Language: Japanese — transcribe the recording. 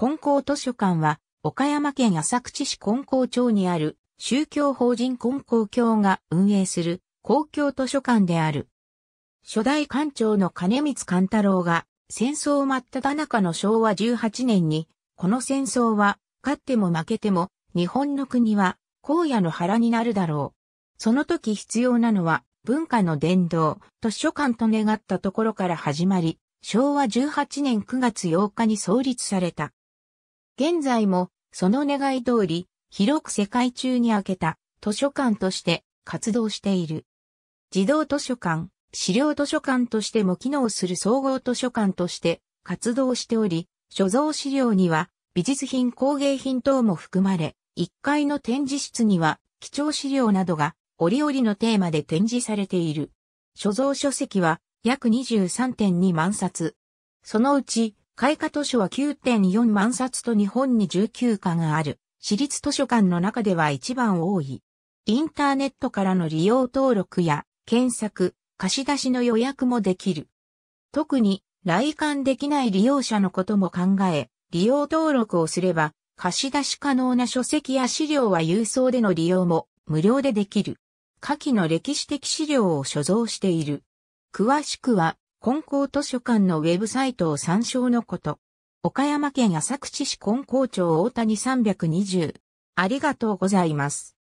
金光図書館は、岡山県浅口市金光町にある宗教法人金光教が運営する公共図書館である。初代館長の金光貫太郎が戦争真った田中の昭和18年に、この戦争は勝っても負けても日本の国は荒野の腹になるだろう。その時必要なのは文化の伝道、図書館と願ったところから始まり、昭和18年9月8日に創立された。現在も、その願い通り、広く世界中に開けた図書館として活動している。児童図書館、資料図書館としても機能する総合図書館として活動しており、所蔵資料には美術品工芸品等も含まれ、1階の展示室には貴重資料などが折々のテーマで展示されている。所蔵書籍は約23.2万冊。そのうち開花図書は9.4万冊と日本に19課がある、私立図書館の中では一番多い。インターネットからの利用登録や検索、貸し出しの予約もできる。特に来館できない利用者のことも考え、利用登録をすれば貸し出し可能な書籍や資料は郵送での利用も無料でできる。下記の歴史的資料を所蔵している。詳しくは根高図書館のウェブサイトを参照のこと。岡山県浅口市根高町大谷320。ありがとうございます。